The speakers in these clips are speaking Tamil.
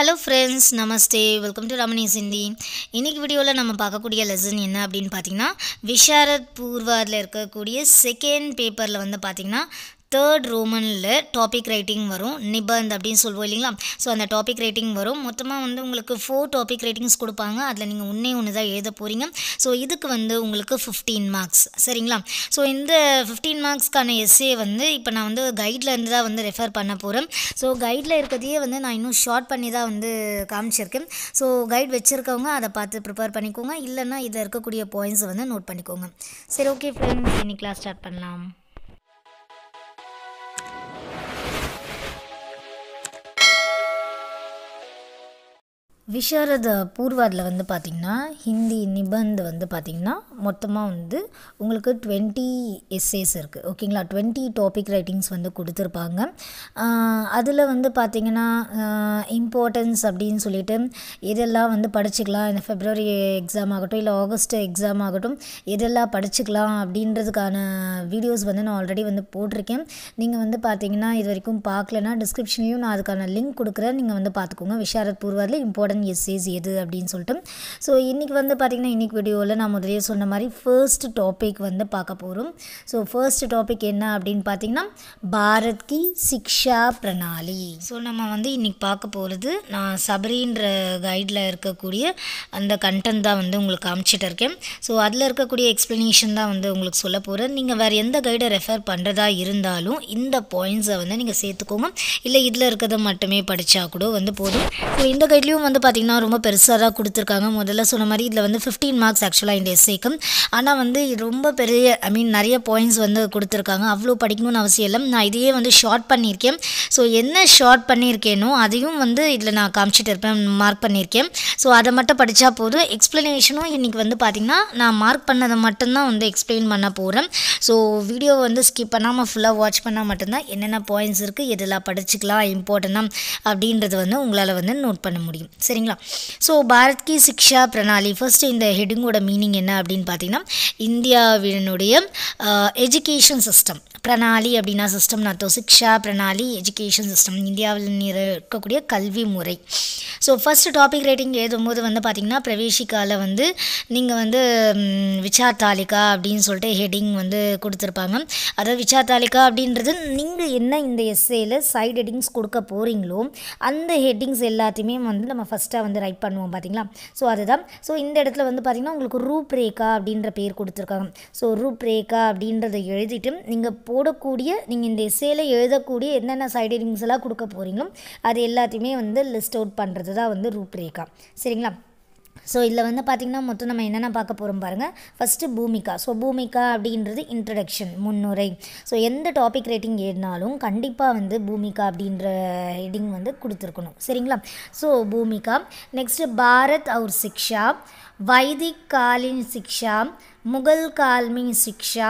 ஹலோ ஃப்ரெண்ட்ஸ் நமஸ்தே வெல்கம் டு ரமணி சிந்தி இன்றைக்கி வீடியோவில் நம்ம பார்க்கக்கூடிய லெசன் என்ன அப்படின்னு பார்த்தீங்கன்னா விஷாரத் பூர்வாரில் இருக்கக்கூடிய செகண்ட் பேப்பரில் வந்து பார்த்திங்கன்னா தேர்ட் ரோமனில் டாபிக் ரைட்டிங் வரும் நிபந்த் அப்படின்னு சொல்லுவோம் இல்லைங்களா ஸோ அந்த டாபிக் ரைட்டிங் வரும் மொத்தமாக வந்து உங்களுக்கு ஃபோர் டாபிக் ரைட்டிங்ஸ் கொடுப்பாங்க அதில் நீங்கள் ஒன்றே ஒன்று தான் எழுத போகிறீங்க ஸோ இதுக்கு வந்து உங்களுக்கு ஃபிஃப்டீன் மார்க்ஸ் சரிங்களா ஸோ இந்த ஃபிஃப்டீன் மார்க்ஸ்க்கான எஸ்ஏ வந்து இப்போ நான் வந்து கைடில் இருந்து தான் வந்து ரெஃபர் பண்ண போகிறேன் ஸோ கைடில் இருக்கிறதையே வந்து நான் இன்னும் ஷார்ட் பண்ணி தான் வந்து காமிச்சிருக்கேன் ஸோ கைட் வச்சுருக்கவங்க அதை பார்த்து ப்ரிப்பேர் பண்ணிக்கோங்க இல்லைன்னா இதில் இருக்கக்கூடிய பாயிண்ட்ஸை வந்து நோட் பண்ணிக்கோங்க சரி ஓகே ஃப்ரெண்ட்ஸ் இன்னைக்கு கிளாஸ் ஸ்டார்ட் பண்ணலாம் விஷாரத பூர்வாவில் வந்து பார்த்திங்கன்னா ஹிந்தி நிபந்து வந்து பார்த்திங்கன்னா மொத்தமாக வந்து உங்களுக்கு டுவெண்ட்டி எஸ்ஏஸ் இருக்குது ஓகேங்களா டுவெண்ட்டி டாபிக் ரைட்டிங்ஸ் வந்து கொடுத்துருப்பாங்க அதில் வந்து பார்த்திங்கன்னா இம்பார்ட்டன்ஸ் அப்படின்னு சொல்லிட்டு எதெல்லாம் வந்து படிச்சுக்கலாம் இந்த ஃபெப்ரவரி எக்ஸாம் ஆகட்டும் இல்லை ஆகஸ்ட் எக்ஸாம் ஆகட்டும் எதெல்லாம் படிச்சுக்கலாம் அப்படின்றதுக்கான வீடியோஸ் வந்து நான் ஆல்ரெடி வந்து போட்டிருக்கேன் நீங்கள் வந்து பார்த்திங்கன்னா இது வரைக்கும் பார்க்கலன்னா டிஸ்கிரிப்ஷன்லையும் நான் அதுக்கான லிங்க் கொடுக்குறேன் நீங்கள் வந்து பார்த்துக்கோங்க விஷாரத் பூர்வாவில் இம்பார்ட்டன்ஸ் ரிட்டன் இஸ் எது அப்படின்னு சொல்லிட்டு ஸோ இன்றைக்கி வந்து பார்த்திங்கன்னா இன்றைக்கி வீடியோவில் நான் முதலே சொன்ன மாதிரி ஃபர்ஸ்ட் டாபிக் வந்து பார்க்க போகிறோம் ஸோ ஃபர்ஸ்ட் டாபிக் என்ன அப்படின்னு பார்த்திங்கன்னா பாரத் கி சிக்ஷா பிரணாலி ஸோ நம்ம வந்து இன்றைக்கி பார்க்க போகிறது நான் சபரின்ற கைடில் இருக்கக்கூடிய அந்த கண்டென்ட் தான் வந்து உங்களுக்கு காமிச்சிட்டு இருக்கேன் ஸோ அதில் இருக்கக்கூடிய எக்ஸ்ப்ளனேஷன் தான் வந்து உங்களுக்கு சொல்ல போகிறேன் நீங்கள் வேறு எந்த கைடை ரெஃபர் பண்ணுறதா இருந்தாலும் இந்த பாயிண்ட்ஸை வந்து நீங்கள் சேர்த்துக்கோங்க இல்லை இதில் இருக்கிறத மட்டுமே படித்தா கூட வந்து போதும் ஸோ இந்த கைட்லேயும் வந்து பார்த்திங்கன்னா ரொம்ப பெருசாக தான் கொடுத்துருக்காங்க முதல்ல சொன்ன மாதிரி இதில் வந்து ஃபிஃப்டீன் மார்க்ஸ் ஆக்சுவலாக இந்த எஸ்ஏக்கும் ஆனால் வந்து ரொம்ப பெரிய ஐ மீன் நிறைய பாயிண்ட்ஸ் வந்து கொடுத்துருக்காங்க அவ்வளோ படிக்கணும்னு அவசியம் இல்லை நான் இதையே வந்து ஷார்ட் பண்ணியிருக்கேன் ஸோ என்ன ஷார்ட் பண்ணியிருக்கேனோ அதையும் வந்து இதில் நான் காமிச்சிட்டு இருப்பேன் மார்க் பண்ணியிருக்கேன் ஸோ அதை மட்டும் படித்தா போதும் எக்ஸ்ப்ளனேஷனும் இன்றைக்கி வந்து பார்த்திங்கன்னா நான் மார்க் பண்ணதை மட்டும்தான் வந்து எக்ஸ்பிளைன் பண்ண போகிறேன் ஸோ வீடியோ வந்து ஸ்கிப் பண்ணாமல் ஃபுல்லாக வாட்ச் பண்ணால் மட்டும்தான் என்னென்ன பாயிண்ட்ஸ் இருக்குது எதெல்லாம் படிச்சுக்கலாம் இம்பார்ட்டண்ட்டாக அப்படின்றது வந்து உங்களால் வந்து நோட் பண்ண முடியும் சரி சரிங்களா ஸோ பாரத் கி சிக்ஷா பிரணாலி ஃபஸ்ட்டு இந்த ஹெட்டிங்கோட மீனிங் என்ன அப்படின்னு பார்த்தீங்கன்னா இந்தியாவினுடைய எஜுகேஷன் சிஸ்டம் பிரணாலி அப்படின்னா சிஸ்டம் நான் சிக்ஷா பிரணாலி எஜுகேஷன் சிஸ்டம் இந்தியாவில் இருக்கக்கூடிய கல்வி முறை ஸோ ஃபஸ்ட்டு டாபிக் ரைட்டிங் எழுதும்போது வந்து பார்த்தீங்கன்னா பிரவேசிக்காவில் வந்து நீங்கள் வந்து விசார்த்தாலிகா அப்படின்னு சொல்லிட்டு ஹெட்டிங் வந்து கொடுத்துருப்பாங்க அதாவது விசார்த்தாலிகா அப்படின்றது நீங்கள் என்ன இந்த எஸ்ஏயில் சைட் ஹெட்டிங்ஸ் கொடுக்க போகிறீங்களோ அந்த ஹெட்டிங்ஸ் எல்லாத்தையுமே வந்து நம்ம ஃபஸ்ட்டாக வந்து ரைட் பண்ணுவோம் பார்த்திங்களா ஸோ அதுதான் ஸோ இந்த இடத்துல வந்து பார்த்திங்கன்னா உங்களுக்கு ரூப்ரேகா அப்படின்ற பேர் கொடுத்துருக்காங்க ஸோ ரூப்ரேகா அப்படின்றத எழுதிட்டு நீங்கள் போடக்கூடிய நீங்கள் இந்த எஸ்ஏயில் எழுதக்கூடிய என்னென்ன சைட் ஹெட்டிங்ஸ் எல்லாம் கொடுக்க போகிறீங்களோ அது எல்லாத்தையுமே வந்து லிஸ்ட் அவுட் பண்ணுறது அதுதான் வந்து ரூப்ரேகா சரிங்களா ஸோ இதில் வந்து பார்த்திங்கன்னா மொத்தம் நம்ம என்னென்ன பார்க்க போகிறோம் பாருங்கள் ஃபஸ்ட்டு பூமிகா ஸோ பூமிகா அப்படின்றது இன்ட்ரடக்ஷன் முன்னுரை ஸோ எந்த டாபிக் ரேட்டிங் ஏறினாலும் கண்டிப்பாக வந்து பூமிகா அப்படின்ற ஹெட்டிங் வந்து கொடுத்துருக்கணும் சரிங்களா ஸோ பூமிகா நெக்ஸ்ட்டு பாரத் அவுர் சிக்ஷா வைதிக் காலின் சிக்ஷா முகல் काल में शिक्षा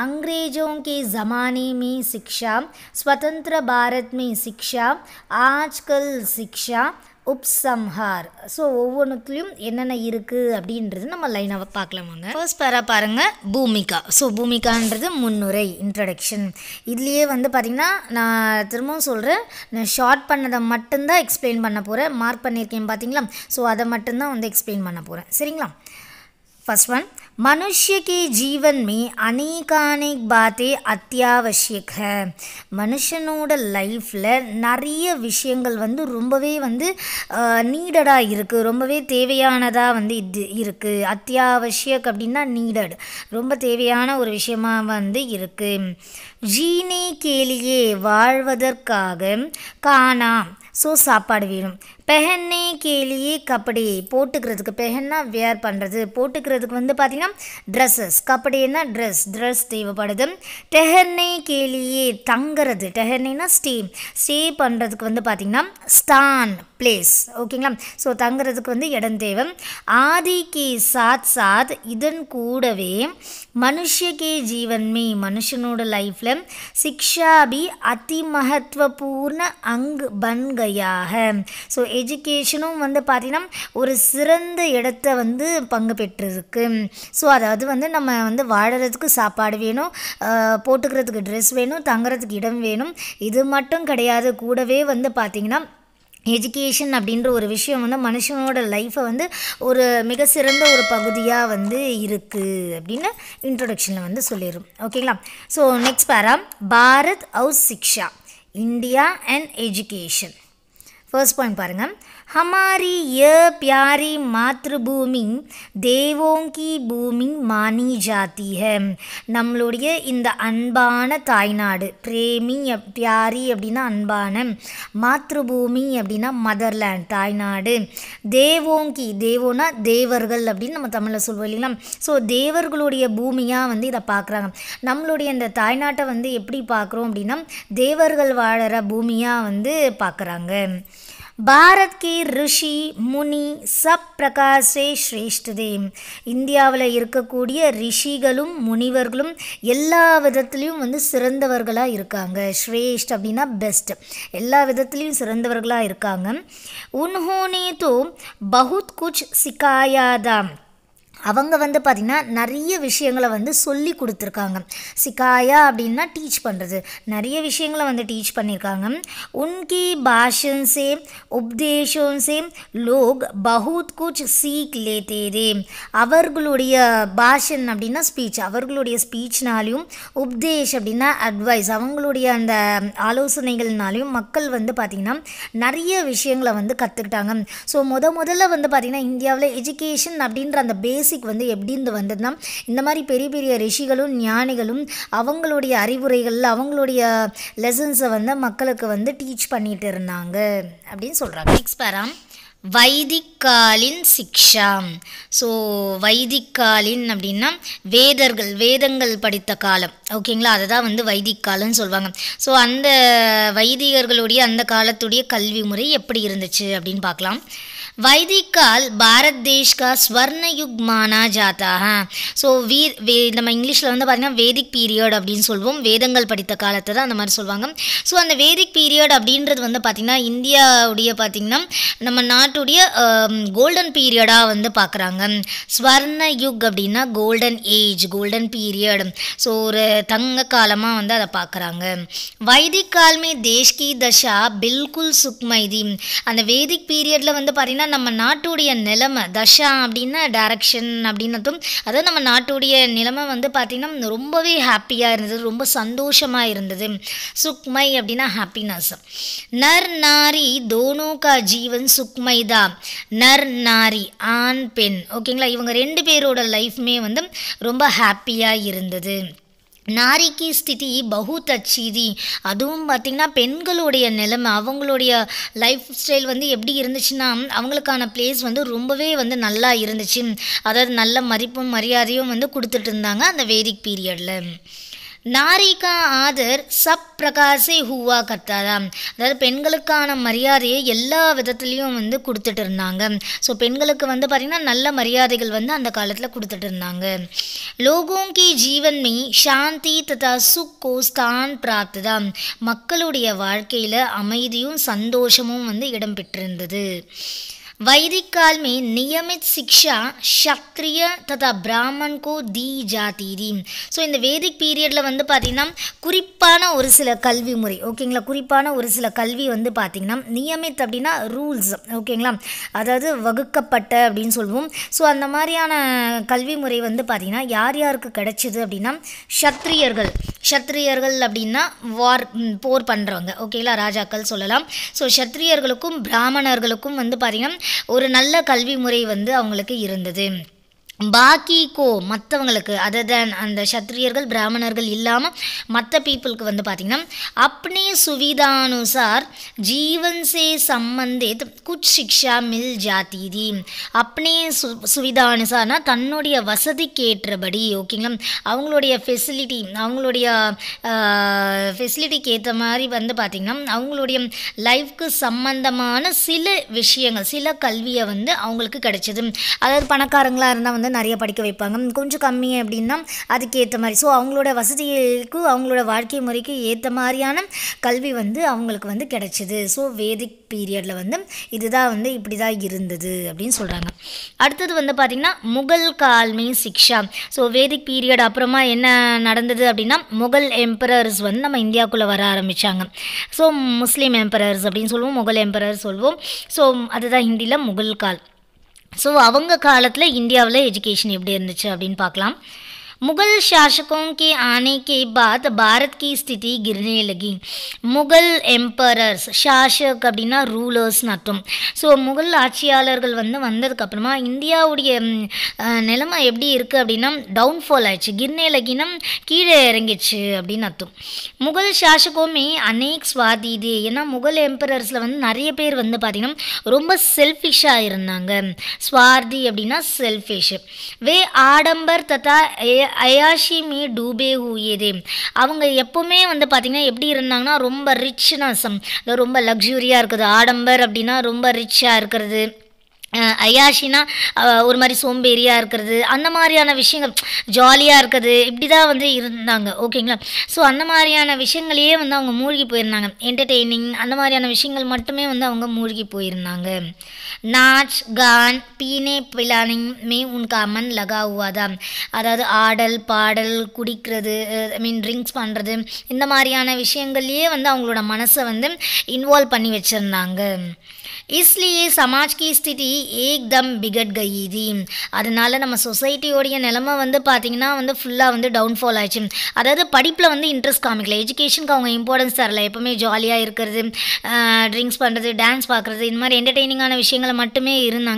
अंग्रेजों के ज़माने में शिक्षा स्वतंत्र भारत में शिक्षा आजकल உப்சம்ஹார் ஸோ ஒவ்வொன்றுத்துலேயும் என்னென்ன இருக்குது அப்படின்றது நம்ம லைனாக பார்க்கலாமாங்க ஃபர்ஸ்ட் பேராக பாருங்கள் பூமிகா ஸோ பூமிகான்றது முன்னுரை இன்ட்ரடக்ஷன் இதுலேயே வந்து பார்த்திங்கன்னா நான் திரும்பவும் சொல்கிறேன் நான் ஷார்ட் பண்ணதை மட்டும்தான் எக்ஸ்பிளைன் பண்ண போகிறேன் மார்க் பண்ணியிருக்கேன் பார்த்தீங்களா ஸோ அதை மட்டும்தான் வந்து எக்ஸ்பிளைன் பண்ண போகிறேன் சரிங்களா ஃபஸ்ட் ஒன் मनुष्य के जीवन में अनेकानेक बातें அத்தியாவசியக மனுஷனோட லைஃப்பில் நிறைய விஷயங்கள் வந்து ரொம்பவே வந்து நீடடாக இருக்குது ரொம்பவே தேவையானதாக வந்து இது இருக்குது அத்தியாவசியக் அப்படின்னா நீடட் ரொம்ப தேவையான ஒரு விஷயமாக வந்து இருக்குது ஜீனே கேலியே வாழ்வதற்காக காணாம் ஸோ சாப்பாடு வேணும் பெஹன்னே கேலியே கபடி போட்டுக்கிறதுக்கு பெஹன்னா வியர் பண்ணுறது போட்டுக்கிறதுக்கு வந்து பார்த்திங்கன்னா ட்ரெஸ்ஸஸ் கபடின்னா ட்ரெஸ் ட்ரெஸ் தேவைப்படுது டெஹன்னை கேலியே தங்குறது டெஹன்னா ஸ்டே ஸ்டே பண்ணுறதுக்கு வந்து பார்த்திங்கன்னா ஸ்டான் பிளேஸ் ஓகேங்களா ஸோ தங்குறதுக்கு வந்து இடம் தேவை ஆதி கே சாத் சாத் இதன் கூடவே மனுஷகே ஜீவன்மே மனுஷனோட லைஃப்பில் சிக்ஷாபி அதி மகத்துவபூர்ண அங் பன்கையாக ஸோ எஜுகேஷனும் வந்து பார்த்திங்கன்னா ஒரு சிறந்த இடத்த வந்து பங்கு பெற்றிருக்கு ஸோ அதாவது வந்து நம்ம வந்து வாழறதுக்கு சாப்பாடு வேணும் போட்டுக்கிறதுக்கு ட்ரெஸ் வேணும் தங்குறதுக்கு இடம் வேணும் இது மட்டும் கிடையாது கூடவே வந்து பார்த்திங்கன்னா எஜுகேஷன் அப்படின்ற ஒரு விஷயம் வந்து மனுஷனோட லைஃப்பை வந்து ஒரு மிக சிறந்த ஒரு பகுதியாக வந்து இருக்குது அப்படின்னு இன்ட்ரொடக்ஷனில் வந்து சொல்லிடும் ஓகேங்களா ஸோ நெக்ஸ்ட் பாரா பாரத் ஹவுஸ் சிக்ஷா India and education first point பாருங்கள் हमारी यह प्यारी மாத்ருபூமி தேவோங்கி பூமி மானி ஜாத்தி ஹே நம்மளுடைய இந்த அன்பான தாய்நாடு பிரேமி பியாரி அப்படின்னா அன்பான மாத்ருபூமி அப்படின்னா மதர்லேண்ட் தாய்நாடு தேவோங்கி தேவோனா தேவர்கள் அப்படின்னு நம்ம தமிழில் சொல்லுவோம் இல்லைங்களா ஸோ தேவர்களுடைய பூமியாக வந்து இதை பார்க்குறாங்க நம்மளுடைய இந்த தாய்நாட்டை வந்து எப்படி பார்க்குறோம் அப்படின்னா தேவர்கள் வாழற பூமியாக வந்து பார்க்குறாங்க பாரத் கே ரிஷி முனி சப் பிரகாசே ஸ்ரேஷ்டதே இந்தியாவில் இருக்கக்கூடிய ரிஷிகளும் முனிவர்களும் எல்லா விதத்துலேயும் வந்து சிறந்தவர்களாக இருக்காங்க ஸ்ரேஷ்ட் அப்படின்னா பெஸ்ட் எல்லா விதத்துலேயும் சிறந்தவர்களாக இருக்காங்க உன்ஹோனே தோ பகுத் குச் சிக்காயாதாம் அவங்க வந்து பார்த்திங்கன்னா நிறைய விஷயங்களை வந்து சொல்லி கொடுத்துருக்காங்க சிக்காயா அப்படின்னா டீச் பண்ணுறது நிறைய விஷயங்களை வந்து டீச் பண்ணியிருக்காங்க உன்கி பாஷன்ஸே உப்தேஷன்ஸே லோக் பகுத் குச் சீக் லேத்தேதே அவர்களுடைய பாஷன் அப்படின்னா ஸ்பீச் அவர்களுடைய ஸ்பீச்னாலையும் உப்தேஷ் அப்படின்னா அட்வைஸ் அவங்களுடைய அந்த ஆலோசனைகள்னாலையும் மக்கள் வந்து பார்த்திங்கன்னா நிறைய விஷயங்களை வந்து கற்றுக்கிட்டாங்க ஸோ முத முதல்ல வந்து பார்த்திங்கன்னா இந்தியாவில் எஜுகேஷன் அப்படின்ற அந்த பேஸ் மியூசிக் வந்து இருந்து வந்ததுன்னா இந்த மாதிரி பெரிய பெரிய ரிஷிகளும் ஞானிகளும் அவங்களுடைய அறிவுரைகள் அவங்களுடைய லெசன்ஸை வந்து மக்களுக்கு வந்து டீச் பண்ணிட்டு இருந்தாங்க அப்படின்னு சொல்கிறாங்க நெக்ஸ்ட் பேராம் வைதிக்காலின் சிக்ஷா ஸோ வைதிக்காலின் அப்படின்னா வேதர்கள் வேதங்கள் படித்த காலம் ஓகேங்களா அதை தான் வந்து வைதிக்காலம்னு சொல்லுவாங்க ஸோ அந்த வைதிகர்களுடைய அந்த காலத்துடைய கல்வி முறை எப்படி இருந்துச்சு அப்படின்னு பார்க்கலாம் வைதிக் கால் பாரத் கா ஸ்வர்ண யுக் மானா ஜாத்தாக ஸோ வீர் வே நம்ம இங்கிலீஷில் வந்து பார்த்திங்கன்னா வேதிக் பீரியட் அப்படின்னு சொல்லுவோம் வேதங்கள் படித்த காலத்தை தான் அந்த மாதிரி சொல்லுவாங்க ஸோ அந்த வேதிக் பீரியட் அப்படின்றது வந்து பார்த்திங்கன்னா இந்தியாவுடைய பார்த்திங்கன்னா நம்ம நாட்டுடைய கோல்டன் பீரியடாக வந்து பார்க்குறாங்க ஸ்வர்ண யுக் அப்படின்னா golden age golden period so ஒரு தங்க காலமாக வந்து அதை பார்க்குறாங்க வைதிக் கால்மே தேஷ்கி தஷா பில்குல் சுக்மைதி அந்த வேதிக் பீரியடில் வந்து பார்த்திங்கன்னா நம்ம நாட்டுடைய நிலைமை தஷா அப்படின்னா டேரக்ஷன் அப்படின்னதும் அதாவது நம்ம நாட்டுடைய நிலைமை வந்து பார்த்திங்கன்னா ரொம்பவே ஹாப்பியாக இருந்தது ரொம்ப சந்தோஷமாக இருந்தது சுக்மை அப்படின்னா ஹாப்பினஸ் நர் நாரி தோனோ கா ஜீவன் சுக்மை தான் நர் நாரி ஆண் பெண் ஓகேங்களா இவங்க ரெண்டு பேரோட லைஃப்மே வந்து ரொம்ப ஹாப்பியாக இருந்தது நாரிக்கு ஸ்திதி பகு தச்சீதி அதுவும் பார்த்திங்கன்னா பெண்களுடைய நிலைமை அவங்களுடைய லைஃப் ஸ்டைல் வந்து எப்படி இருந்துச்சுன்னா அவங்களுக்கான பிளேஸ் வந்து ரொம்பவே வந்து நல்லா இருந்துச்சு அதாவது நல்ல மதிப்பும் மரியாதையும் வந்து கொடுத்துட்டு இருந்தாங்க அந்த வேதிக் பீரியடில் நாரிகா ஆதர் சப் பிரகாசே ஹூவா கர்த்தாராம் அதாவது பெண்களுக்கான மரியாதையை எல்லா விதத்துலேயும் வந்து கொடுத்துட்டு இருந்தாங்க ஸோ பெண்களுக்கு வந்து பார்த்திங்கன்னா நல்ல மரியாதைகள் வந்து அந்த காலத்தில் கொடுத்துட்டு இருந்தாங்க லோகோங்கி கி சாந்தி ததா சுக்கோ ஸ்தான் பிராப்ததாம் மக்களுடைய வாழ்க்கையில் அமைதியும் சந்தோஷமும் வந்து இடம்பெற்றிருந்தது वैदिक काल में नियमित शिक्षा क्षत्रिय तथा ब्राह्मण को दी जाती थी ஸோ இந்த வேதிக் பீரியடில் வந்து பார்த்திங்கன்னா குறிப்பான ஒரு சில கல்வி முறை ஓகேங்களா குறிப்பான ஒரு சில கல்வி வந்து பார்த்திங்கன்னா நியமித் அப்படின்னா ரூல்ஸ் ஓகேங்களா அதாவது வகுக்கப்பட்ட அப்படின்னு சொல்லுவோம் ஸோ அந்த மாதிரியான கல்வி முறை வந்து பார்த்திங்கன்னா யார் யாருக்கு கிடைச்சிது அப்படின்னா க்ஷத்ரியர்கள் க்ஷத்ரியர்கள் அப்படின்னா வார் போர் பண்ணுறவங்க ஓகேங்களா ராஜாக்கள் சொல்லலாம் ஸோ க்ஷத்ரியர்களுக்கும் பிராமணர்களுக்கும் வந்து பார்த்திங்கன்னா ஒரு நல்ல கல்வி முறை வந்து அவங்களுக்கு இருந்தது பாக்கி கோ மற்றவங்களுக்கு அதர் தேன் அந்த சத்திரியர்கள் பிராமணர்கள் இல்லாமல் மற்ற பீப்புளுக்கு வந்து பார்த்திங்கன்னா அப்னே சுவிதானுசார் ஜீவன்சே சம்பந்தித் குச் சிக்ஷா மில் ஜாதி அப்னே சு சுவிதானுசார்னால் தன்னுடைய வசதிக்கேற்றபடி ஓகேங்களா அவங்களுடைய ஃபெசிலிட்டி அவங்களுடைய ஃபெசிலிட்டிக்கு ஏற்ற மாதிரி வந்து பார்த்திங்கன்னா அவங்களுடைய லைஃப்க்கு சம்பந்தமான சில விஷயங்கள் சில கல்வியை வந்து அவங்களுக்கு கிடைச்சது அதாவது பணக்காரங்களாக இருந்தால் வந்து வந்து நிறைய படிக்க வைப்பாங்க கொஞ்சம் கம்மி அப்படின்னா அதுக்கேற்ற மாதிரி ஸோ அவங்களோட வசதிகளுக்கு அவங்களோட வாழ்க்கை முறைக்கு ஏற்ற மாதிரியான கல்வி வந்து அவங்களுக்கு வந்து கிடைச்சிது ஸோ வேதிக் பீரியடில் வந்து இதுதான் வந்து இப்படி தான் இருந்தது அப்படின்னு சொல்கிறாங்க அடுத்தது வந்து பார்த்திங்கன்னா முகல் கால்மி சிக்ஷா ஸோ வேதிக் பீரியட் அப்புறமா என்ன நடந்தது அப்படின்னா முகல் எம்பரர்ஸ் வந்து நம்ம இந்தியாவுக்குள்ளே வர ஆரம்பித்தாங்க ஸோ முஸ்லீம் எம்பரர்ஸ் அப்படின்னு சொல்லுவோம் முகல் எம்பரர் சொல்லுவோம் ஸோ அதுதான் ஹிந்தியில் முகல் கால் ஸோ அவங்க காலத்தில் இந்தியாவில் எஜுகேஷன் எப்படி இருந்துச்சு அப்படின்னு பார்க்கலாம் मुग़ल शासकों के आने के बाद भारत की स्थिति गिरने लगी முகல் எம்பரர்ஸ் ஷாஷக் அப்படின்னா ரூலர்ஸ்னு அர்த்தம் ஸோ முகல் ஆட்சியாளர்கள் வந்து வந்ததுக்கப்புறமா இந்தியாவுடைய நிலைமை எப்படி இருக்குது அப்படின்னா டவுன்ஃபால் ஆயிடுச்சு கிர்னேல கினம் கீழே இறங்கிடுச்சு அப்படின்னு அர்த்தம் முகல் ஷாஷகோமே அநேக் சுவாதி இது ஏன்னா முகல் எம்பரர்ஸில் வந்து நிறைய பேர் வந்து பார்த்திங்கன்னா ரொம்ப செல்ஃபிஷாக இருந்தாங்க சுவார்தி அப்படின்னா செல்ஃபிஷ் வே ஆடம்பர் ஏ அயாஷி மீ டூபே ஹூயேதே அவங்க எப்போவுமே வந்து பார்த்திங்கன்னா எப்படி இருந்தாங்கன்னா ரொம்ப ரிச்னஸ் ரொம்ப லக்ஸுரியாக இருக்குது ஆடம்பர் அப்படின்னா ரொம்ப ரிச்சாக இருக்கிறது ஐயாஷின்னா ஒரு மாதிரி சோம்பேறியாக இருக்கிறது அந்த மாதிரியான விஷயங்கள் ஜாலியாக இருக்கிறது இப்படி தான் வந்து இருந்தாங்க ஓகேங்களா ஸோ அந்த மாதிரியான விஷயங்களையே வந்து அவங்க மூழ்கி போயிருந்தாங்க என்டர்டெய்னிங் அந்த மாதிரியான விஷயங்கள் மட்டுமே வந்து அவங்க மூழ்கி போயிருந்தாங்க நாச் கான் பீனே பிளானிங் மே உனக்கு அம்மன் லகா உவாதா அதாவது ஆடல் பாடல் குடிக்கிறது ஐ மீன் ட்ரிங்க்ஸ் பண்ணுறது இந்த மாதிரியான விஷயங்கள்லேயே வந்து அவங்களோட மனசை வந்து இன்வால்வ் பண்ணி வச்சுருந்தாங்க இஸ்லியே சமாஜ் கி ஸ்திதி ஏக்தம் பிகட் கயீதி அதனால் நம்ம சொசைட்டியோடைய நிலமை வந்து பார்த்திங்கன்னா வந்து ஃபுல்லாக வந்து டவுன்ஃபால் ஆயிடுச்சு அதாவது படிப்பில் வந்து இன்ட்ரெஸ்ட் காமிக்கல எஜுகேஷனுக்கு அவங்க இம்பார்ட்டன்ஸ் தரல எப்போவுமே ஜாலியாக இருக்கிறது ட்ரிங்க்ஸ் பண்ணுறது டான்ஸ் பார்க்குறது இந்த மாதிரி என்டர்டெய்னிங்கான விஷயங்களை மட்டுமே இருந்தாங்க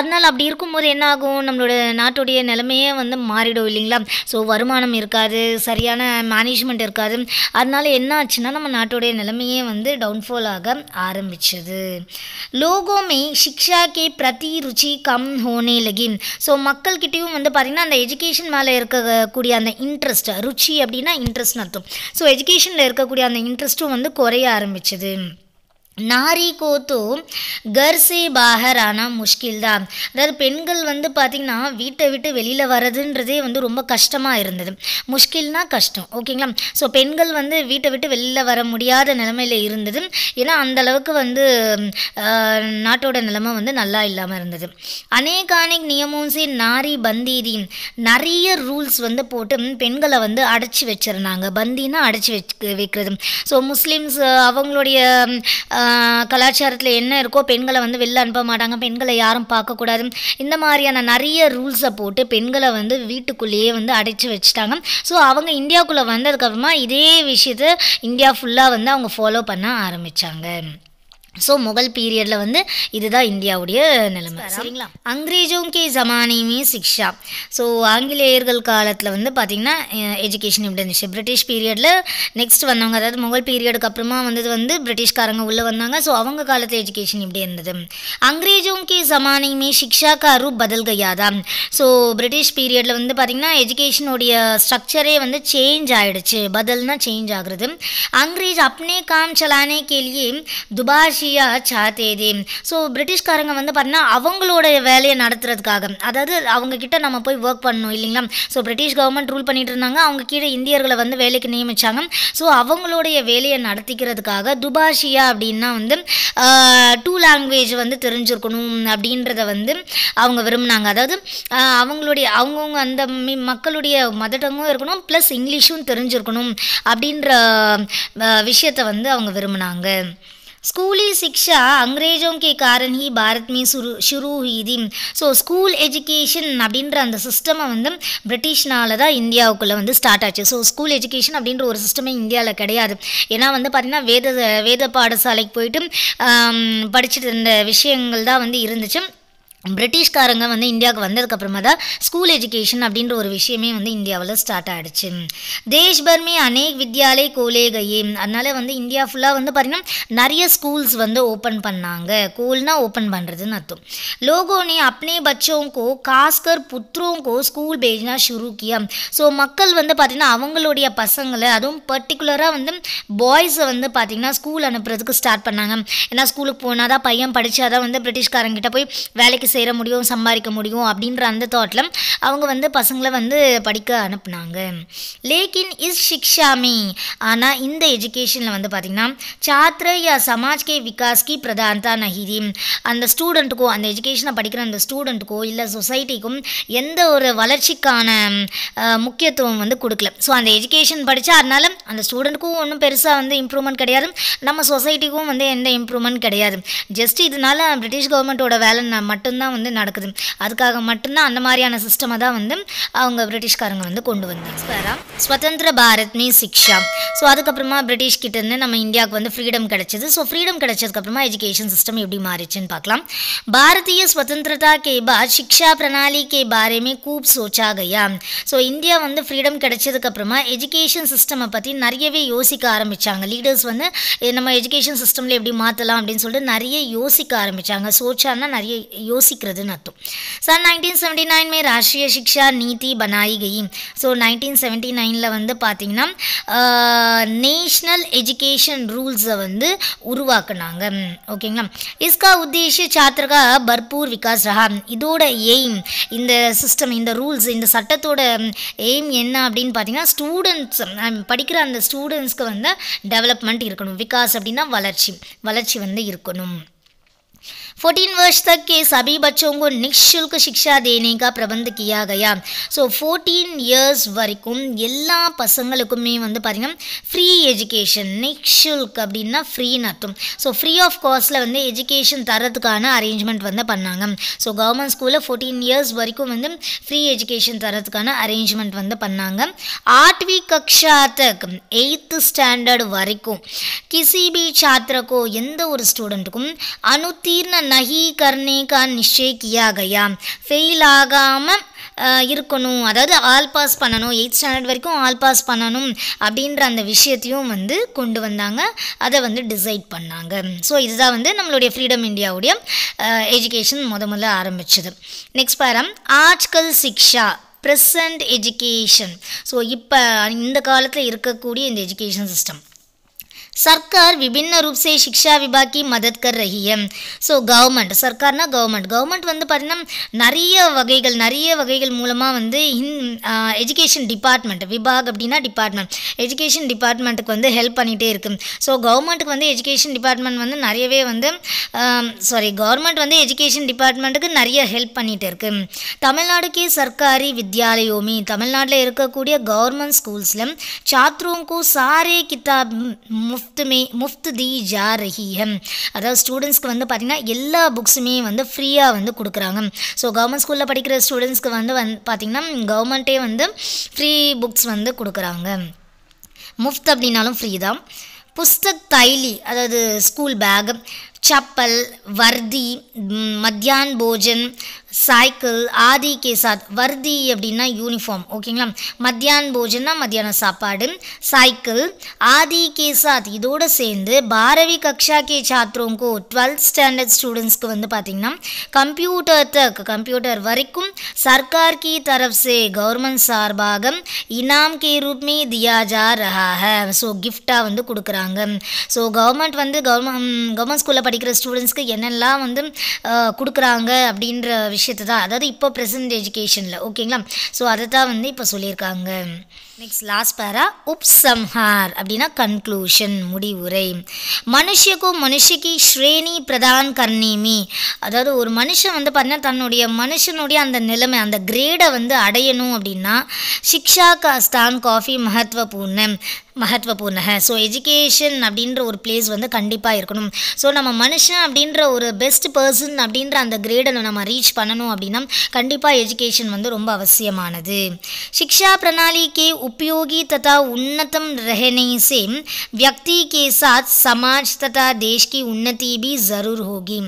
அதனால் அப்படி இருக்கும்போது என்ன ஆகும் நம்மளோட நாட்டுடைய நிலைமையே வந்து மாறிடும் இல்லைங்களா ஸோ வருமானம் இருக்காது சரியான மேனேஜ்மெண்ட் இருக்காது அதனால் என்ன ஆச்சுன்னா நம்ம நாட்டுடைய நிலைமையே வந்து டவுன்ஃபால் ஆக ஆரம்பிச்சது லோகோமே சிக்ஷா கே பிரதி ருச்சி கம் ஹோனே லகின் ஸோ மக்கள்கிட்டையும் வந்து பார்த்திங்கன்னா அந்த எஜுகேஷன் மேலே இருக்கக்கூடிய அந்த இன்ட்ரெஸ்ட் ருச்சி அப்படின்னா இன்ட்ரெஸ்ட் அர்த்தம் ஸோ எஜுகேஷனில் இருக்கக்கூடிய அந்த இன்ட்ரெஸ்ட்டும் வந்து குறைய ஆரம்பிச்சுது நாரி கோ தோ கர் பாகர் ஆனால் முஷ்கில் தான் அதாவது பெண்கள் வந்து பார்த்திங்கன்னா வீட்டை விட்டு வெளியில் வர்றதுன்றதே வந்து ரொம்ப கஷ்டமாக இருந்தது முஷ்கில்னா கஷ்டம் ஓகேங்களா ஸோ பெண்கள் வந்து வீட்டை விட்டு வெளியில் வர முடியாத நிலமையில் இருந்தது ஏன்னா அந்தளவுக்கு வந்து நாட்டோட நிலமை வந்து நல்லா இல்லாமல் இருந்தது அநேகானிக் நியமோன்ஸே நாரி பந்தீதி நிறைய ரூல்ஸ் வந்து போட்டு பெண்களை வந்து அடைச்சி வச்சிருந்தாங்க பந்தினா அடைச்சி வச்சு வைக்கிறது ஸோ முஸ்லீம்ஸ் அவங்களுடைய கலாச்சாரத்தில் என்ன இருக்கோ பெண்களை வந்து வெளில அனுப்ப மாட்டாங்க பெண்களை யாரும் பார்க்கக்கூடாது இந்த மாதிரியான நிறைய ரூல்ஸை போட்டு பெண்களை வந்து வீட்டுக்குள்ளேயே வந்து அடைச்சி வச்சுட்டாங்க ஸோ அவங்க இந்தியாவுக்குள்ளே வந்ததுக்கப்புறமா இதே விஷயத்தை இந்தியா ஃபுல்லாக வந்து அவங்க ஃபாலோ பண்ண ஆரம்பித்தாங்க ஸோ முகல் பீரியடில் வந்து இதுதான் இந்தியாவுடைய நிலைமை சரிங்களா அங்கிரேஜும் கே ஜமானியுமே சிக்ஷா ஸோ ஆங்கிலேயர்கள் காலத்தில் வந்து பார்த்திங்கன்னா எஜுகேஷன் இப்படி இருந்துச்சு பிரிட்டிஷ் பீரியடில் நெக்ஸ்ட் வந்தவங்க அதாவது முகல் பீரியடுக்கு அப்புறமா வந்தது வந்து பிரிட்டிஷ்காரங்க உள்ளே வந்தாங்க ஸோ அவங்க காலத்து எஜுகேஷன் இப்படி இருந்தது அங்கிரேஜும் கே ஜமானியுமே சிக்ஷா காரு பதில் பதல் கையாதா ஸோ பிரிட்டிஷ் பீரியடில் வந்து பார்த்திங்கன்னா எஜுகேஷனுடைய ஸ்ட்ரக்சரே வந்து சேஞ்ச் ஆகிடுச்சு பதில்னா சேஞ்ச் ஆகுறது அங்கிரேஜ் அப்னே காம் சலானே கேலியே துபாஷி சா சாத்தேதி ஸோ பிரிட்டிஷ்காரங்க வந்து பார்த்தீங்கன்னா அவங்களோட வேலையை நடத்துறதுக்காக அதாவது அவங்க கிட்ட நம்ம போய் ஒர்க் பண்ணணும் இல்லைங்களா ஸோ பிரிட்டிஷ் கவர்மெண்ட் ரூல் பண்ணிட்டு இருந்தாங்க அவங்க கீழே இந்தியர்களை வந்து வேலைக்கு நியமித்தாங்க ஸோ அவங்களுடைய வேலையை நடத்திக்கிறதுக்காக துபாஷியா அப்படின்னா வந்து டூ லாங்குவேஜ் வந்து தெரிஞ்சிருக்கணும் அப்படின்றத வந்து அவங்க விரும்பினாங்க அதாவது அவங்களுடைய அவங்கவுங்க அந்த மக்களுடைய மதட்டங்கும் இருக்கணும் ப்ளஸ் இங்கிலீஷும் தெரிஞ்சிருக்கணும் அப்படின்ற விஷயத்தை வந்து அவங்க விரும்பினாங்க स्कूली शिक्षा अंग्रेज़ों के कारण ही भारत में शुरू शुरू हुई थी ஸோ ஸ்கூல் எஜுகேஷன் அப்படின்ற அந்த சிஸ்டமை வந்து பிரிட்டிஷ்னால தான் இந்தியாவுக்குள்ளே வந்து ஸ்டார்ட் ஆச்சு ஸோ ஸ்கூல் எஜுகேஷன் அப்படின்ற ஒரு சிஸ்டமே இந்தியாவில் கிடையாது ஏன்னா வந்து பார்த்திங்கன்னா வேத வேத பாடசாலைக்கு போயிட்டு படிச்சுட்டு இருந்த விஷயங்கள் தான் வந்து இருந்துச்சு பிரிட்டிஷ்காரங்க வந்து இந்தியாவுக்கு வந்ததுக்கப்புறமா தான் ஸ்கூல் எஜுகேஷன் அப்படின்ற ஒரு விஷயமே வந்து இந்தியாவில் ஸ்டார்ட் ஆகிடுச்சு தேஷ்பர்மே அநேக் வித்யாலய கோலே கையே அதனால் வந்து இந்தியா ஃபுல்லாக வந்து பார்த்திங்கன்னா நிறைய ஸ்கூல்ஸ் வந்து ஓப்பன் பண்ணாங்க கோல்னா ஓப்பன் பண்ணுறதுன்னு அர்த்தம் லோகோனி அப்னே பச்சோங்கோ காஸ்கர் புத்ரோங்கோ ஸ்கூல் பேஜ்னா ஷுருக்கியா ஸோ மக்கள் வந்து பார்த்திங்கன்னா அவங்களுடைய பசங்களை அதுவும் பர்டிகுலராக வந்து பாய்ஸை வந்து பார்த்திங்கன்னா ஸ்கூல் அனுப்புறதுக்கு ஸ்டார்ட் பண்ணாங்க ஏன்னா ஸ்கூலுக்கு போனால் தான் பையன் படித்தாதான் வந்து பிரிட்டிஷ்காரங்கிட்ட போய் வேலைக்கு சேர முடியும் சம்பாதிக்க முடியும் அப்படின்ற அந்த தாட்டில் அவங்க வந்து பசங்களை வந்து படிக்க அனுப்புனாங்க லேக்கின் இஸ் ஷிக்ஷாமி ஆனால் இந்த எஜுகேஷனில் வந்து பார்த்திங்கன்னா சாத்திர யா சமாஜ்கே விகாஸ்கி பிரதான்தா நஹிரி அந்த ஸ்டூடெண்ட்டுக்கோ அந்த எஜுகேஷனை படிக்கிற அந்த ஸ்டூடெண்ட்டுக்கோ இல்லை சொசைட்டிக்கும் எந்த ஒரு வளர்ச்சிக்கான முக்கியத்துவம் வந்து கொடுக்கல ஸோ அந்த எஜுகேஷன் படித்தா அதனால அந்த ஸ்டூடெண்ட்டுக்கும் ஒன்றும் பெருசாக வந்து இம்ப்ரூவ்மெண்ட் கிடையாது நம்ம சொசைட்டிக்கும் வந்து எந்த இம்ப்ரூவ்மெண்ட் கிடையாது ஜஸ்ட் இதனால பிரிட்டிஷ் கவர்மெண்ட்டோட வேலை மட்டும் மட்டும்தான் வந்து நடக்குது அதுக்காக மட்டும்தான் அந்த மாதிரியான சிஸ்டமை தான் வந்து அவங்க பிரிட்டிஷ்காரங்க வந்து கொண்டு வந்தாங்க ஸ்வதந்திர பாரத் மீ சிக்ஷா ஸோ அதுக்கப்புறமா பிரிட்டிஷ் கிட்ட இருந்து நம்ம இந்தியாவுக்கு வந்து ஃப்ரீடம் கிடைச்சது ஸோ ஃப்ரீடம் கிடச்சதுக்கப்புறமா எஜுகேஷன் சிஸ்டம் எப்படி மாறிச்சுன்னு பார்க்கலாம் பாரதிய ஸ்வதந்திரதா கே பா சிக்ஷா பிரணாலி கே பாரேமே கூப் சோச்சா கையா ஸோ இந்தியா வந்து ஃப்ரீடம் கிடச்சதுக்கப்புறமா எஜுகேஷன் சிஸ்டமை பற்றி நிறையவே யோசிக்க ஆரம்பித்தாங்க லீடர்ஸ் வந்து நம்ம எஜுகேஷன் சிஸ்டமில் எப்படி மாற்றலாம் அப்படின்னு சொல்லிட்டு நிறைய யோசிக்க ஆரம்பித்தாங்க சோச்சான்னா நிறைய யோசி யோசிக்கிறதுன்னு அர்த்தம் சார் நைன்டீன் செவன்டி நைன் மே ராஷ்ட்ரிய சிக்ஷா நீதி பனாயி கயி ஸோ நைன்டீன் செவன்டி நைனில் வந்து பார்த்தீங்கன்னா நேஷ்னல் எஜுகேஷன் ரூல்ஸை வந்து உருவாக்குனாங்க ஓகேங்களா இஸ்கா உத்தேஷ சாத்திரகா பர்பூர் விகாஸ் ரஹா இதோட எய்ம் இந்த சிஸ்டம் இந்த ரூல்ஸ் இந்த சட்டத்தோட எய்ம் என்ன அப்படின்னு பார்த்தீங்கன்னா ஸ்டூடெண்ட்ஸ் படிக்கிற அந்த ஸ்டூடெண்ட்ஸ்க்கு வந்து டெவலப்மெண்ட் இருக்கணும் விகாஸ் அப்படின்னா வளர்ச்சி வளர்ச்சி வந்து இருக்கணும் फोर्टीन वर्ष तक के सभी बच्चों को निःशुल्क शिक्षा देने का प्रबंध किया गया ஸோ ஃபோர்டீன் இயர்ஸ் வரைக்கும் எல்லா பசங்களுக்குமே வந்து பார்த்திங்கன்னா ஃப்ரீ எஜுகேஷன் நிக்ஷுல்க் அப்படின்னா ஃப்ரீன்னு அர்த்தம் ஸோ ஃப்ரீ ஆஃப் காஸ்ட்டில் வந்து எஜுகேஷன் தரத்துக்கான அரேஞ்ச்மெண்ட் வந்து பண்ணாங்க ஸோ கவர்மெண்ட் ஸ்கூலில் ஃபோர்டீன் இயர்ஸ் வரைக்கும் வந்து ஃப்ரீ எஜுகேஷன் தரத்துக்கான அரேஞ்ச்மெண்ட் வந்து பண்ணாங்க ஆட்வி கக்ஷா தக் எயித்து ஸ்டாண்டர்ட் வரைக்கும் கிசிபி பி சாத்திரக்கோ எந்த ஒரு ஸ்டூடெண்ட்டுக்கும் அனுத்தீர்ண நகீ करने का निश्चय किया गया ஃபெயில் ஆகாமல் இருக்கணும் அதாவது ஆல் பாஸ் பண்ணணும் எயிட் ஸ்டாண்டர்ட் வரைக்கும் ஆல் பாஸ் பண்ணணும் அப்படின்ற அந்த விஷயத்தையும் வந்து கொண்டு வந்தாங்க அதை வந்து டிசைட் பண்ணாங்க ஸோ இதுதான் வந்து நம்மளுடைய ஃப்ரீடம் இந்தியாவுடைய எஜுகேஷன் முத முதல்ல ஆரம்பிச்சது நெக்ஸ்ட் பாரம் ஆஜ்கல் சிக்ஷா ப்ரெசண்ட் எஜுகேஷன் ஸோ இப்போ இந்த காலத்தில் இருக்கக்கூடிய இந்த எஜுகேஷன் சிஸ்டம் सरकार विभिन्न रूप से शिक्षा विभाग की मदद कर रही है ஸோ கவர்மெண்ட் சர்க்கார்னா கவர்மெண்ட் கவர்மெண்ட் வந்து பார்த்திங்கன்னா நிறைய வகைகள் நிறைய வகைகள் மூலமாக வந்து இன் எஜுகேஷன் டிபார்ட்மெண்ட் விபாக் அப்படின்னா டிபார்ட்மெண்ட் எஜுகேஷன் டிபார்ட்மெண்ட்டுக்கு வந்து ஹெல்ப் பண்ணிகிட்டே இருக்குது ஸோ கவர்மெண்ட்டுக்கு வந்து எஜுகேஷன் டிபார்ட்மெண்ட் வந்து நிறையவே வந்து சாரி கவர்மெண்ட் வந்து எஜுகேஷன் டிபார்ட்மெண்ட்டுக்கு நிறைய ஹெல்ப் பண்ணிகிட்டு இருக்குது தமிழ்நாடுக்கு சர்க்காரி வித்யாலயோமி தமிழ்நாட்டில் இருக்கக்கூடிய கவர்மெண்ட் ஸ்கூல்ஸில் சாத்ரோங்கு சாரே கித்தாப் முஃப் முஃப்துமே முஃப்து தி ரஹீஹம் அதாவது ஸ்டூடெண்ட்ஸ்க்கு வந்து பார்த்திங்கன்னா எல்லா புக்ஸுமே வந்து ஃப்ரீயாக வந்து கொடுக்குறாங்க ஸோ கவர்மெண்ட் ஸ்கூலில் படிக்கிற ஸ்டூடெண்ட்ஸ்க்கு வந்து வந் பார்த்திங்கன்னா கவர்மெண்ட்டே வந்து ஃப்ரீ புக்ஸ் வந்து கொடுக்குறாங்க முஃப்த் அப்படின்னாலும் ஃப்ரீ தான் புஸ்தக் தைலி அதாவது ஸ்கூல் பேக் चप्पल वर्दी மத்தியான் போஜன் சைக்கிள் ஆதி கேசாத் வர்தி அப்படின்னா யூனிஃபார்ம் ஓகேங்களா மத்தியான் போஜன்னா மத்தியான சாப்பாடு சைக்கிள் ஆதி கேசாத் இதோடு சேர்ந்து பாரவி கக்ஷா கே சாத்திரோங்கோ டுவெல்த் ஸ்டாண்டர்ட் ஸ்டூடெண்ட்ஸ்க்கு வந்து பார்த்திங்கன்னா கம்ப்யூட்டர் டக் கம்ப்யூட்டர் வரைக்கும் சர்க்கார் கி தரப் சே கவர்மெண்ட் சார்பாக இனாம் கே ரூப் மே தியா ஜா ரஹா ஸோ கிஃப்டாக வந்து கொடுக்குறாங்க ஸோ கவர்மெண்ட் வந்து கவர்மெண்ட் கவர்மெண்ட் ஸ்கூலில் படிக்கிற ஸ்டூடெண்ட்ஸ்க்கு என்னெல்லாம் வந்து கொடுக்குறாங்க அப்படின்ற விஷயத்தை தான் அதாவது இப்போ ப்ரெசன்ட் எஜுகேஷனில் ஓகேங்களா ஸோ அதை தான் வந்து இப்போ சொல்லியிருக்காங்க நெக்ஸ்ட் லாஸ்ட் பேரா உப்சம்ஹார் அப்படின்னா கன்க்ளூஷன் முடிவுரை மனுஷக்கும் மனுஷக்கு ஸ்ரேணி பிரதான் கர்ணிமி அதாவது ஒரு மனுஷன் வந்து பார்த்தீங்கன்னா தன்னுடைய மனுஷனுடைய அந்த நிலைமை அந்த கிரேடை வந்து அடையணும் அப்படின்னா சிக்ஷா காஸ்தான் காஃபி மகத்துவபூர்ணம் மகத்துவபூர்ணக ஸோ எஜுகேஷன் அப்படின்ற ஒரு பிளேஸ் வந்து கண்டிப்பாக இருக்கணும் ஸோ நம்ம மனுஷன் அப்படின்ற ஒரு பெஸ்ட் பர்சன் அப்படின்ற அந்த கிரேடை நம்ம ரீச் பண்ணணும் அப்படின்னா கண்டிப்பாக எஜுகேஷன் வந்து ரொம்ப அவசியமானது சிக்ஷா பிரணாளிக்கு உபயோகி ததா உன்னதம் उन्नतम रहने சாத் சமாஜ் ததா தேஷ்கி உன்னதி பி ஜரூர் की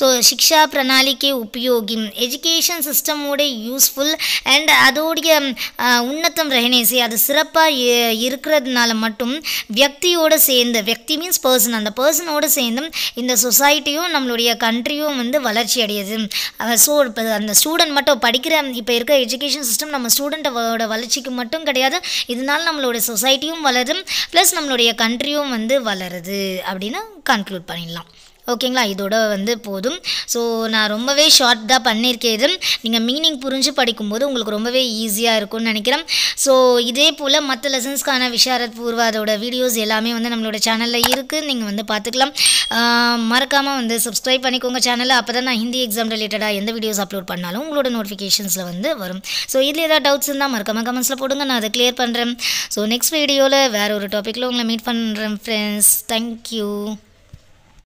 ஸோ சிக்ஷா பிரணாளிக்கு உபயோகி எஜுகேஷன் சிஸ்டமோட யூஸ்ஃபுல் அண்ட் அதோடைய உன்னதம் ரஹனேசி அது சிறப்பாக இருக்கிறதுனால மட்டும் வியக்தியோடு சேர்ந்து வியக்தி மீன்ஸ் பர்சன் அந்த பர்சனோடு சேர்ந்து இந்த சொசைட்டியும் நம்மளுடைய கண்ட்ரியும் வந்து வளர்ச்சி அடையுது ஸோ இப்போ அந்த ஸ்டூடெண்ட் மட்டும் படிக்கிற இப்போ இருக்கிற எஜுகேஷன் சிஸ்டம் நம்ம ஸ்டூடெண்ட்டோட வளர்ச்சிக்கு மட்டும் கிடையாது இதனால் நம்மளோட சொசைட்டியும் வளரும் ப்ளஸ் நம்மளுடைய கண்ட்ரியும் வந்து வளருது அப்படின்னு கன்க்ளூட் பண்ணிடலாம் ஓகேங்களா இதோட வந்து போதும் ஸோ நான் ரொம்பவே ஷார்ட் தான் பண்ணியிருக்கேன் இது நீங்கள் மீனிங் புரிஞ்சு படிக்கும்போது உங்களுக்கு ரொம்பவே ஈஸியாக இருக்கும்னு நினைக்கிறேன் ஸோ இதே போல் மற்ற லெசன்ஸ்க்கான விஷாரத் பூர்வாதோட வீடியோஸ் எல்லாமே வந்து நம்மளோட சேனலில் இருக்குது நீங்கள் வந்து பார்த்துக்கலாம் மறக்காமல் வந்து சப்ஸ்கிரைப் பண்ணிக்கோங்க சேனலில் அப்போ தான் நான் ஹிந்தி எக்ஸாம் ரிலேட்டடாக எந்த வீடியோஸ் அப்லோட் பண்ணாலும் உங்களோட நோட்டிஃபிகேஷன்ஸில் வந்து வரும் ஸோ இதில் ஏதாவது டவுட்ஸ் இருந்தால் மறக்காமல் கமெண்ட்ஸில் போடுங்க நான் அதை கிளியர் பண்ணுறேன் ஸோ நெக்ஸ்ட் வீடியோவில் வேறு ஒரு டாப்பிக்கில் உங்களை மீட் பண்ணுறேன் ஃப்ரெண்ட்ஸ் தேங்க்யூ